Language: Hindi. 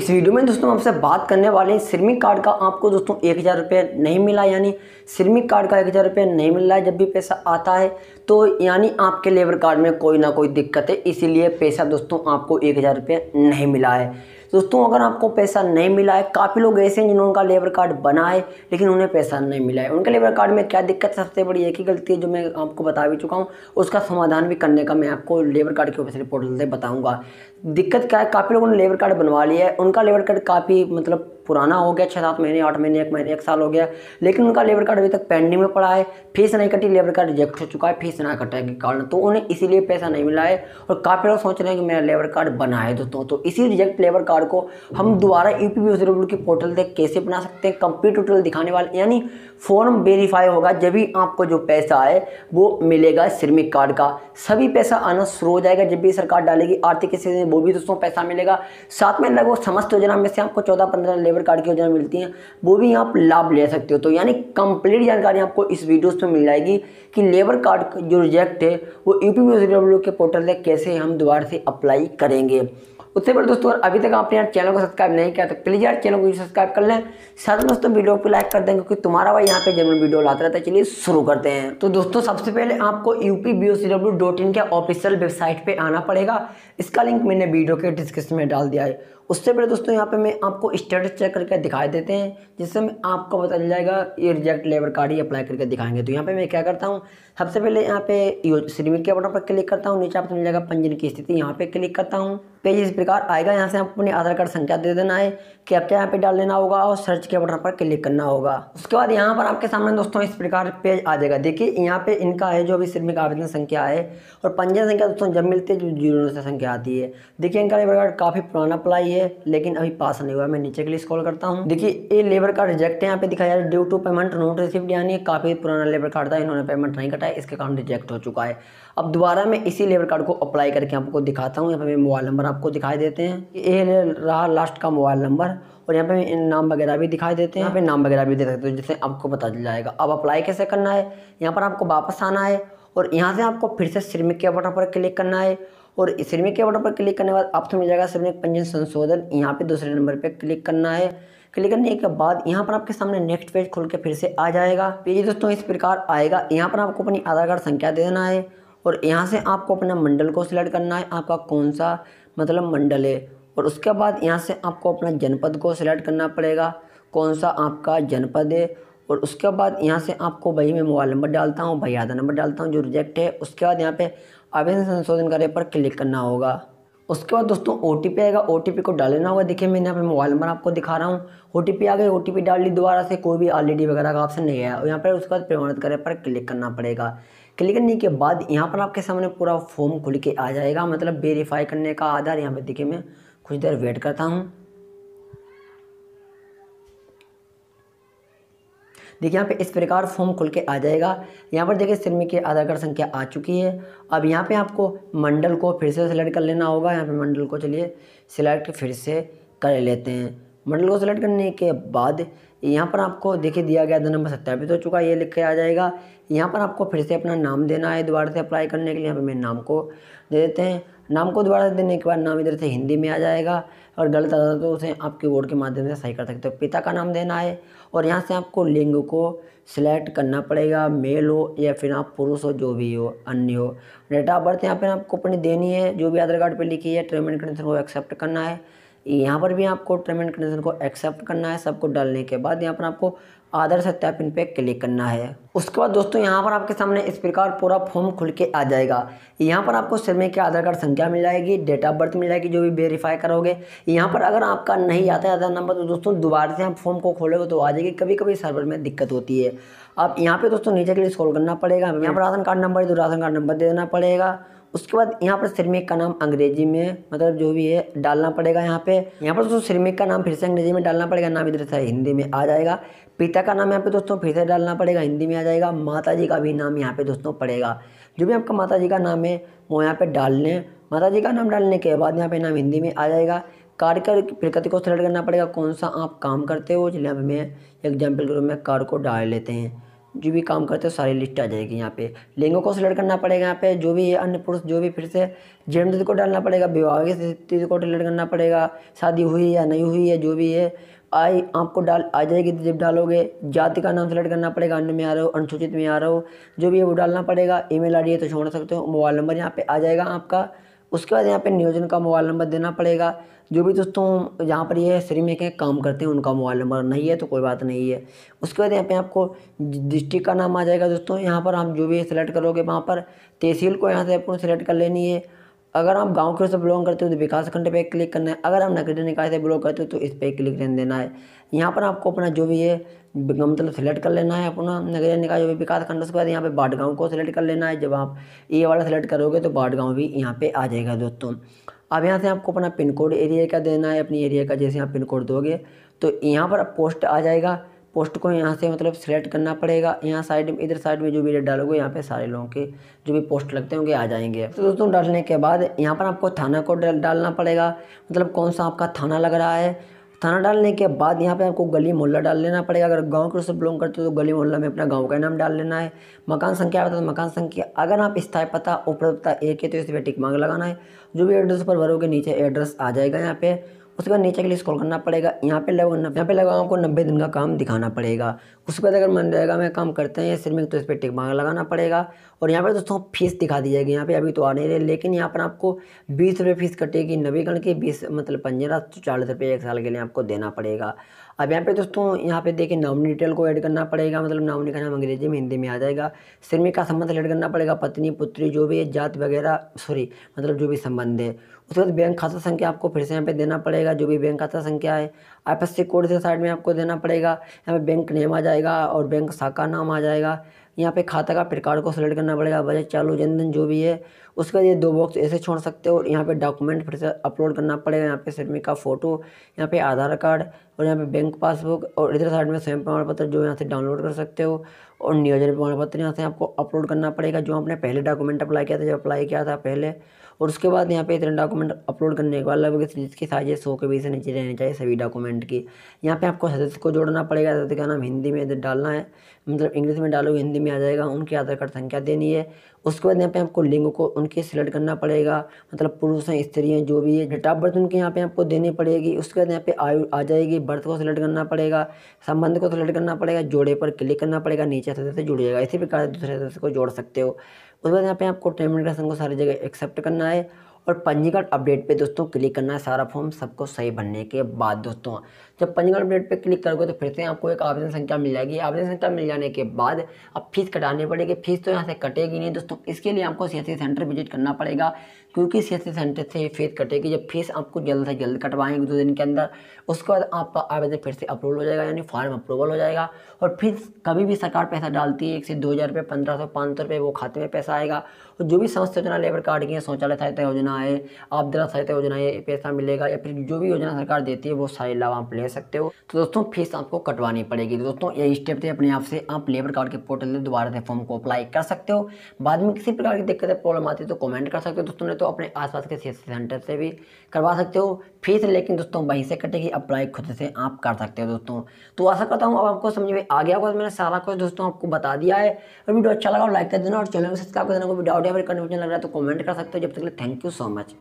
इस वीडियो में दोस्तों आपसे बात करने वाले हैं श्रमिक कार्ड का आपको दोस्तों एक हज़ार रुपये नहीं मिला यानी श्रमिक कार्ड का एक हज़ार रुपये नहीं मिल रहा है जब भी पैसा आता है तो यानी आपके लेबर कार्ड में कोई ना कोई दिक्कत है इसीलिए पैसा दोस्तों आपको एक हज़ार रुपये नहीं मिला है दोस्तों अगर आपको पैसा नहीं मिला है काफ़ी लोग ऐसे हैं जिन्होंने लेबर कार्ड बना है लेकिन उन्हें पैसा नहीं मिला है उनके लेबर कार्ड में क्या दिक्कत सबसे बड़ी एक ही गलती है जो मैं आपको बता भी चुका हूँ उसका समाधान भी करने का मैं आपको लेबर कार्ड के ऑफिसियल पोर्टल से बताऊँगा दिक्कत क्या है काफ़ी लोगों ने लेबर कार्ड बनवा लिया है उनका लेबर कार्ड काफ़ी मतलब पुराना हो गया छः सात महीने आठ महीने एक महीने एक साल हो गया लेकिन उनका लेबर कार्ड अभी तक पेंडिंग में पड़ा है फीस नहीं कटी लेबर कार्ड रिजेक्ट हो चुका है फीस ना कटा के कारण तो उन्हें इसीलिए पैसा नहीं मिला है और काफ़ी लोग सोच रहे हैं कि मेरा लेबर कार्ड बना है दोस्तों तो इसी रिजेक्ट लेबर कार्ड को हम दोबारा यू पी के पोर्टल से कैसे बना सकते हैं कंप्लीट टोटल दिखाने वाले यानी फॉर्म वेरीफाई होगा जब भी आपको जो पैसा आए वो मिलेगा श्रमिक कार्ड का सभी पैसा आना शुरू हो जाएगा जब भी सरकार डालेगी आर्थिक स्थिति वो भी दोस्तों पैसा मिलेगा साथ में लगभग समस्त योजना में से आपको चौदह पंद्रह लेबर लेबर कार्ड की योजना मिलती है वो भी आप लाभ ले सकते हो तो यानी कंप्लीट जानकारी आपको इस वीडियोस में मिल जाएगी कि लेबर कार्ड जो रिजेक्ट है वो यू पी के पोर्टल से कैसे हम दोबारा से अप्लाई करेंगे उससे पहले दोस्तों अभी तक आपने यार चैनल को सब्सक्राइब नहीं किया तो प्लीज़ यार चैनल को सब्सक्राइब कर लें साथ दोस्तों वीडियो को लाइक कर दें क्योंकि तुम्हारा भाई यहाँ पे जनरल वीडियो लाता रहता है चलिए शुरू करते हैं तो दोस्तों सबसे पहले आपको U P B O C W dot in के ऑफिशियल वेबसाइट पर आना पड़ेगा इसका लिंक मैंने वीडियो के डिस्क्रिप्शन में डाल दिया है उससे पहले दोस्तों यहाँ पे मैं आपको स्टेटस चेक करके दिखाई देते हैं जिससे मैं आपको पता चल जाएगा ये रिजेक्ट लेबर कार्ड ही अप्लाई करके दिखाएंगे तो यहाँ पे मैं क्या करता हूँ सबसे पहले यहाँ पे श्रीमिक के बटन पर क्लिक करता हूँ नीचे आपको मिल जाएगा पंजीन की स्थिति यहाँ पे क्लिक करता हूँ पेज इस प्रकार आएगा यहाँ से आप अपनी आधार कार्ड संख्या दे देना है कि आपके यहाँ पे डाल लेना होगा और सर्च के बटन पर क्लिक करना होगा उसके बाद यहाँ पर आपके सामने दोस्तों इस प्रकार पेज आ जाएगा देखिए यहाँ पे इनका है जो अभी श्रमिक आवेदन संख्या है और पंजीयन संख्या दोस्तों जब मिलती है जो तो जीरो संख्या आती है देखिए इनका लेबर कार्ड काफ़ी पुराना अप्लाई है है लेकिन अभी पास नहीं हुआ मैं नीचे के लिए स्कॉल करता हूँ देखिए ये लेबर कार्ड रिजेक्ट है यहाँ पे दिखाया जा रहा है due to payment not receipt यानी काफ़ी पुराना लेबर कार्ड था इन्होंने पेमेंट नहीं कटाया इसके कारण रिजेक्ट हो चुका है अब दोबारा मैं इसी लेबर कार्ड को अप्लाई करके आपको दिखाता हूँ यहाँ पे मोबाइल नंबर आपको दिखाई देते हैं ये रहा लास्ट का मोबाइल नंबर और यहाँ पे नाम वगैरह भी दिखाई देते हैं यहाँ पे नाम वगैरह भी दे सकते हो जिससे आपको पता चल जाएगा अब अप्लाई कैसे करना है यहाँ पर आपको वापस आना है और यहाँ से आपको फिर से श्रमिक के बटन पर क्लिक करना है और में के बटन पर क्लिक करने के बाद आपको तो मिल जाएगा श्रेणिक पंजीयन संशोधन यहाँ पे दूसरे नंबर पे क्लिक करना है क्लिक करने के बाद यहाँ पर आपके सामने नेक्स्ट पेज खोल के फिर से आ जाएगा पेज दोस्तों इस प्रकार आएगा यहाँ पर आपको अपनी आधार कार्ड संख्या दे देना है और यहाँ से आपको अपना मंडल को सिलेक्ट करना है आपका कौन सा मतलब मंडल है और उसके बाद यहाँ से आपको अपना जनपद को सिलेक्ट करना पड़ेगा कौन सा आपका जनपद है और उसके बाद यहाँ से आपको भाई मैं मोबाइल नंबर डालता हूँ भाई आधार नंबर डालता हूँ जो रिजेक्ट है उसके बाद यहाँ पे आवेदन संशोधन करने पर क्लिक करना होगा उसके बाद दोस्तों ओ आएगा ओ को डाल लेना होगा देखिए मैंने यहाँ पे मोबाइल नंबर आपको दिखा रहा हूँ ओ आ गई ओ डाल ली दोबारा से कोई भी आल e वगैरह का ऑप्शन नहीं आया और यहाँ पर उसके बाद प्रमाणित करे पर क्लिक करना पड़ेगा क्लिक करने के बाद यहाँ पर आपके सामने पूरा फॉर्म खुल के आ जाएगा मतलब वेरीफाई करने का आधार यहाँ पर देखिए मैं कुछ देर वेट करता हूँ देखिए यहाँ पे इस प्रकार फॉर्म खुल के आ जाएगा यहाँ पर देखिए श्रमिक की आधार कार्ड संख्या आ चुकी है अब यहाँ पे आपको मंडल को फिर से सिलेक्ट कर लेना होगा यहाँ पे मंडल को चलिए सिलेक्ट फिर से कर लेते हैं मंडल को सिलेक्ट करने के बाद यहाँ पर आपको देखिए दिया गया था नंबर सत्यापित हो चुका है ये लिख के आ जाएगा यहाँ पर आपको फिर से अपना नाम देना है दोबारा से अप्लाई करने के लिए यहाँ पर मेरे नाम को दे देते हैं नाम को दोबारा देने के बाद नाम इधर से हिंदी में आ जाएगा और गलत आता तो उसे आपके कीबोर्ड के माध्यम से सही कर सकते हो पिता का नाम देना है और यहाँ से आपको लिंग को सिलेक्ट करना पड़ेगा मेल हो या फिर आप पुरुष हो जो भी हो अन्य हो डेट ऑफ बर्थ यहाँ पर आपको अपनी देनी है जो भी आधार कार्ड पर लिखी है ट्रेमेंट कंडीशन को एक्सेप्ट करना है यहाँ पर भी आपको टर्म एंड कंडीशन को एक्सेप्ट करना है सबको डालने के बाद यहाँ पर आपको आदर सत्यापन पे क्लिक करना है उसके बाद दोस्तों यहाँ पर आपके सामने इस प्रकार पूरा फॉर्म खुल के आ जाएगा यहाँ पर आपको श्रमिक के आधार कार्ड संख्या मिल जाएगी डेट ऑफ बर्थ मिल जाएगी जो भी वेरीफाई करोगे यहाँ पर अगर आपका नहीं आता है आधार नंबर तो दोस्तों दोबारा से आप फॉर्म को खोलोगे तो आ जाएगी कभी कभी सर्वर में दिक्कत होती है आप यहाँ पर दोस्तों नीचे के लिए स्क्रॉल करना पड़ेगा यहाँ पर राशन कार्ड नंबर है तो राशन कार्ड नंबर दे देना पड़ेगा उसके बाद यहाँ पर श्रमिक का नाम अंग्रेजी में मतलब जो भी है डालना पड़ेगा यहाँ पे यहाँ पर दोस्तों श्रमिक का नाम फिर से अंग्रेजी में डालना पड़ेगा नाम इधर से हिंदी में आ जाएगा पिता का नाम यहाँ पे दोस्तों फिर से डालना पड़ेगा हिंदी में आ जाएगा माता जी का भी नाम यहाँ पे दोस्तों पड़ेगा जो भी आपका माता जी का नाम है वो यहाँ पे डाल लें माता जी का नाम डालने के बाद यहाँ पे नाम हिंदी में आ जाएगा कार्य कर प्रकृति को सिलेक्ट करना पड़ेगा कौन सा आप काम करते हो चलिए में एग्जाम्पल के रूप में कार को डाल लेते हैं जो भी काम करते हो सारी लिस्ट आ जाएगी यहाँ पे लिंगों को सिलेक्ट करना पड़ेगा यहाँ पे जो भी अन्य पुरुष जो भी फिर से तिथि को डालना पड़ेगा विवाह स्थिति को सिलेक्ट करना पड़ेगा शादी हुई या नहीं हुई है जो भी है आई आपको डाल आ जाएगी तो जब डालोगे जाति का नाम सेलेक्ट करना पड़ेगा अन्य में आ रहे हो अनुसूचित में आ रहे हो जो भी है वो डालना पड़ेगा ईमेल आईडी है तो छोड़ सकते हो मोबाइल नंबर यहाँ पे आ जाएगा आपका उसके बाद यहाँ पे नियोजन का मोबाइल नंबर देना पड़ेगा जो भी दोस्तों यहाँ पर ये श्री में कहीं काम करते हैं उनका मोबाइल नंबर नहीं है तो कोई बात नहीं है उसके बाद यहाँ पे आपको डिस्ट्रिक्ट का नाम आ जाएगा दोस्तों यहाँ पर हम जो भी सिलेक्ट करोगे वहाँ पर तहसील को यहाँ से आपको सिलेक्ट कर लेनी है अगर आप गांव के से बिलोंग करते हो तो विकास खंड पे क्लिक करना है अगर आप नगरीय निकाय से बिलोंग करते हो तो इस पर क्लिक रहने देना है यहाँ पर आपको अपना जो भी है मतलब सेलेक्ट कर लेना है अपना नगरीय निकाय जो भी विकास खंड उसके बाद यहाँ पे बाट गाँव को सिलेक्ट कर लेना है जब आप ये वाला सेलेक्ट करोगे तो बाट गाँव भी यहाँ पर आ जाएगा दोस्तों अब यहाँ से आपको अपना पिन कोड एरिया का देना है अपनी एरिया का जैसे आप पिन कोड दोगे तो यहाँ पर पोस्ट आ जाएगा पोस्ट को यहाँ से मतलब सेलेक्ट करना पड़ेगा यहाँ साइड में इधर साइड में जो भी रेट डालोगे यहाँ पे सारे लोगों के जो भी पोस्ट लगते होंगे आ जाएंगे तो दोस्तों डालने के बाद यहाँ पर आपको थाना को डालना पड़ेगा मतलब कौन सा आपका थाना लग रहा है थाना डालने के बाद यहाँ पे आपको गली मोहल्ला डाल लेना पड़ेगा अगर गांव के से बिलोंग करते हो तो गली मोहल्ला में अपना गांव का नाम डाल लेना है मकान संख्या आता तो मकान संख्या अगर आप स्थायी पता उपलब्धता एक है तो इस पर टिक मांग लगाना है जो भी एड्रेस पर भरोगे नीचे एड्रेस आ जाएगा यहाँ पे उसके बाद नीचे के लिए स्कॉल करना पड़ेगा यहाँ पे लगभग यहाँ पे लगभग आपको नब्बे दिन का काम दिखाना पड़ेगा उसके बाद अगर मन जाएगा मैं काम करते हैं श्रमिक तो इस पर टिक मांग लगाना पड़ेगा और यहाँ पर दोस्तों फीस दिखा दी जाएगी यहाँ पे अभी तो आ नहीं रहे लेकिन यहाँ पर आपको बीस रुपये फीस कटेगी नवीकरण की बीस मतलब पंजीरा चालीस रुपये एक साल के लिए आपको देना पड़ेगा अब यहाँ पे दोस्तों यहाँ पे देखिए नॉमिनी डिटेल को ऐड करना पड़ेगा मतलब नॉमिनी का नाम अंग्रेजी में हिंदी में आ जाएगा श्रमिक का संबंध ऐड करना पड़ेगा पत्नी पुत्री जो भी है जात वगैरह सॉरी मतलब जो भी संबंध है उसके बाद बैंक खाता संख्या आपको फिर से यहाँ पे देना पड़ेगा जो भी बैंक खाता संख्या है आई कोड से साइड में आपको देना पड़ेगा यहाँ पे बैंक नेम आ जाएगा और बैंक शाखा नाम आ जाएगा यहाँ पे खाता का प्रकार को सेलेक्ट करना पड़ेगा बजट चालू जनधन जो भी है उसके बाद ये दो बॉक्स ऐसे छोड़ सकते हो और यहाँ पे डॉक्यूमेंट फिर से अपलोड करना पड़ेगा यहाँ पे श्रमिक का फ़ोटो यहाँ पे आधार कार्ड और यहाँ पे बैंक पासबुक और इधर साइड में स्वयं प्रमाण पत्र जो यहाँ से डाउनलोड कर सकते हो और नियोजन प्रमाण पत्र यहाँ से आपको अपलोड करना पड़ेगा जो आपने पहले डॉक्यूमेंट अप्लाई किया था जब अप्लाई किया था पहले और उसके बाद यहाँ पे इतने डॉक्यूमेंट अपलोड करने के बाद लगभग जिसके साइज सौ के बीच से नीचे रहने चाहिए सभी डॉक्यूमेंट की यहाँ पे आपको सदस्य को जोड़ना पड़ेगा सदस्य का नाम हिंदी में डालना है मतलब इंग्लिश में डालोगे हिंदी में आ जाएगा उनकी आधार कार्ड संख्या देनी है उसके बाद यहाँ पे आपको लिंग को उनके सिलेक्ट करना पड़ेगा मतलब पुरुष हैं स्त्री हैं जो भी है डेट ऑफ बर्थ उनके यहाँ पे आपको देनी पड़ेगी उसके बाद यहाँ पे आयु आ जाएगी बर्थ को सिलेक्ट करना पड़ेगा संबंध को सिलेक्ट करना पड़ेगा जोड़े पर क्लिक करना पड़ेगा नीचे सदस्य जुड़ जाएगा इसी प्रकार दूसरे सदस्य को जोड़ सकते हो उसके बाद यहाँ पे आपको टेम एप्लीकेशन को सारी जगह एक्सेप्ट करना है और पंजीकरण अपडेट पे दोस्तों क्लिक करना है सारा फॉर्म सबको सही भरने के बाद दोस्तों जब पंजीकरण अपडेट पर क्लिक करोगे तो फिर से आपको एक आवेदन संख्या मिल जाएगी आवेदन संख्या मिल जाने के बाद अब फीस कटानी पड़ेगी फीस तो यहाँ से कटेगी नहीं दोस्तों इसके लिए आपको सी सेंटर विजिट करना पड़ेगा क्योंकि सी सेंटर से फीस कटेगी जब फीस आपको जल्द से जल्द कटवाएंगे दो दिन के अंदर उसके बाद आपका आवेदन फिर से अप्रूवल हो जाएगा यानी फॉर्म अप्रूवल हो जाएगा और फिर कभी भी सरकार पैसा डालती है एक से दो हज़ार रुपये पंद्रह सौ पाँच सौ रुपये वो खाते में पैसा आएगा और जो भी समस्त योजना लेबर कार्ड की है शौचालय सहायता योजना है आपदा सहायता योजना है पैसा मिलेगा या फिर जो भी योजना सरकार देती है वो सारे लाभ आप ले सकते हो तो दोस्तों फीस आपको कटवानी पड़ेगी तो दोस्तों यही स्टेप थे अपने आप से आप लेबर कार्ड के पोर्टल से दोबारा से फॉर्म को अप्लाई कर सकते हो बाद में किसी प्रकार की दिक्कत प्रॉब्लम आती है तो कमेंट कर सकते हो दोस्तों ने तो अपने आसपास के सी सेंटर से भी करवा सकते हो फीस लेकिन दोस्तों वहीं से कटेगी अप्लाई खुद से आप कर सकते हो दोस्तों तो आशा करता हूँ अब आपको समझ में आ गया होगा मैंने सारा कुछ दोस्तों आपको बता दिया है और वीडियो अच्छा लगा लाइक कर देना और चैनल को सब्सक्राइब कर देना कोई डाउट या फिर कन्फ्यूजन लग रहा है तो कमेंट कर सकते हो जब तक थैंक यू सो मच